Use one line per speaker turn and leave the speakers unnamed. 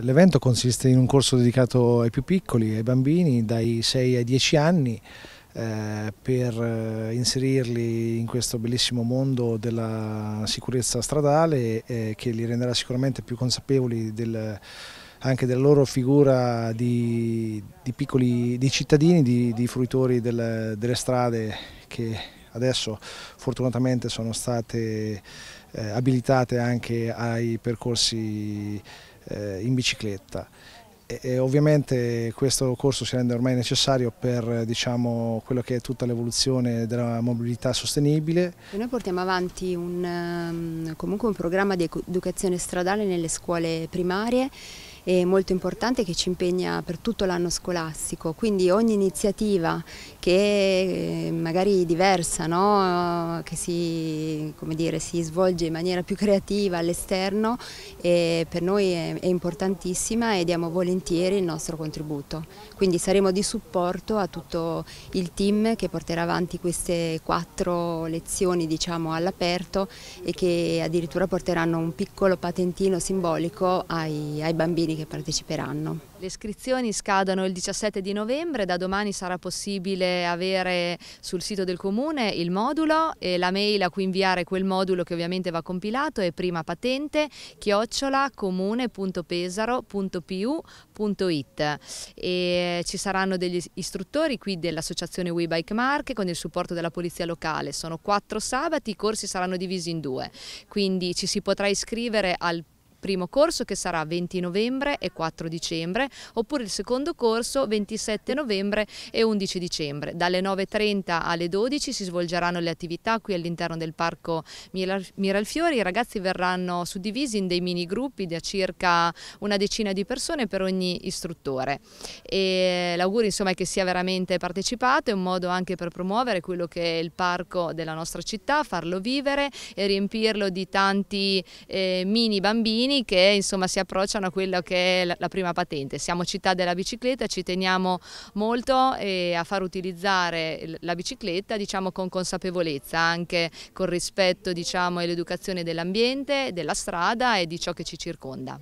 L'evento consiste in un corso dedicato ai più piccoli, ai bambini dai 6 ai 10 anni eh, per eh, inserirli in questo bellissimo mondo della sicurezza stradale eh, che li renderà sicuramente più consapevoli del, anche della loro figura di, di piccoli di cittadini, di, di fruitori del, delle strade che adesso fortunatamente sono state abilitate anche ai percorsi eh, in bicicletta. E, e ovviamente questo corso si rende ormai necessario per diciamo, quello che è tutta l'evoluzione della mobilità sostenibile.
E noi portiamo avanti un, ehm, un programma di educazione stradale nelle scuole primarie e molto importante che ci impegna per tutto l'anno scolastico, quindi ogni iniziativa che è eh, magari diversa, no? che si, dire, si, svolge in maniera più creativa all'esterno, eh, per noi è, è importantissima e diamo volentieri il nostro contributo. Quindi saremo di supporto a tutto il team che porterà avanti queste quattro lezioni diciamo, all'aperto e che addirittura porteranno un piccolo patentino simbolico ai, ai bambini cittadini che parteciperanno.
Le iscrizioni scadono il 17 di novembre, da domani sarà possibile avere sul sito del comune il modulo e la mail a cui inviare quel modulo che ovviamente va compilato è prima patente chiocciolacomune.pesaro.pu.it e ci saranno degli istruttori qui dell'associazione We Bike Mark con il supporto della polizia locale, sono quattro sabati, i corsi saranno divisi in due, quindi ci si potrà iscrivere al primo corso che sarà 20 novembre e 4 dicembre, oppure il secondo corso 27 novembre e 11 dicembre. Dalle 9.30 alle 12 si svolgeranno le attività qui all'interno del parco Miralfiori, i ragazzi verranno suddivisi in dei mini gruppi da circa una decina di persone per ogni istruttore. l'augurio insomma è che sia veramente partecipato, è un modo anche per promuovere quello che è il parco della nostra città, farlo vivere e riempirlo di tanti eh, mini bambini cittadini che insomma, si approcciano a quella che è la prima patente. Siamo città della bicicletta, ci teniamo molto eh, a far utilizzare la bicicletta diciamo, con consapevolezza, anche con rispetto diciamo, l'educazione dell'ambiente, della strada e di ciò che ci circonda.